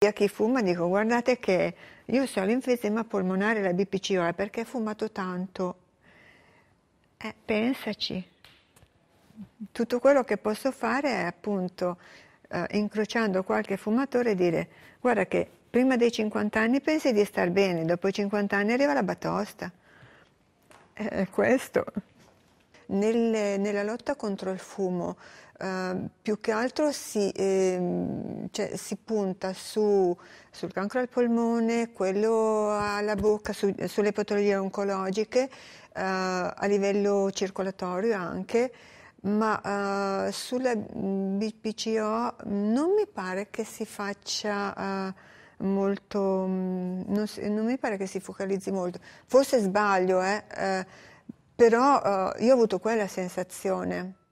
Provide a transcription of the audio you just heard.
A chi fuma dico guardate che io so l'infesima polmonare la BPC ora perché ho fumato tanto. Eh, pensaci. Tutto quello che posso fare è appunto eh, incrociando qualche fumatore e dire guarda che prima dei 50 anni pensi di star bene, dopo i 50 anni arriva la batosta. Eh, è eh, questo. Nelle, nella lotta contro il fumo Uh, più che altro si, eh, cioè, si punta su, sul cancro al polmone, quello alla bocca, su, sulle patologie oncologiche, uh, a livello circolatorio anche, ma uh, sulla BPCO non mi pare che si faccia eh, molto, non, non, mi pare che si focalizzi molto, forse sbaglio, eh, però eh, io ho avuto quella sensazione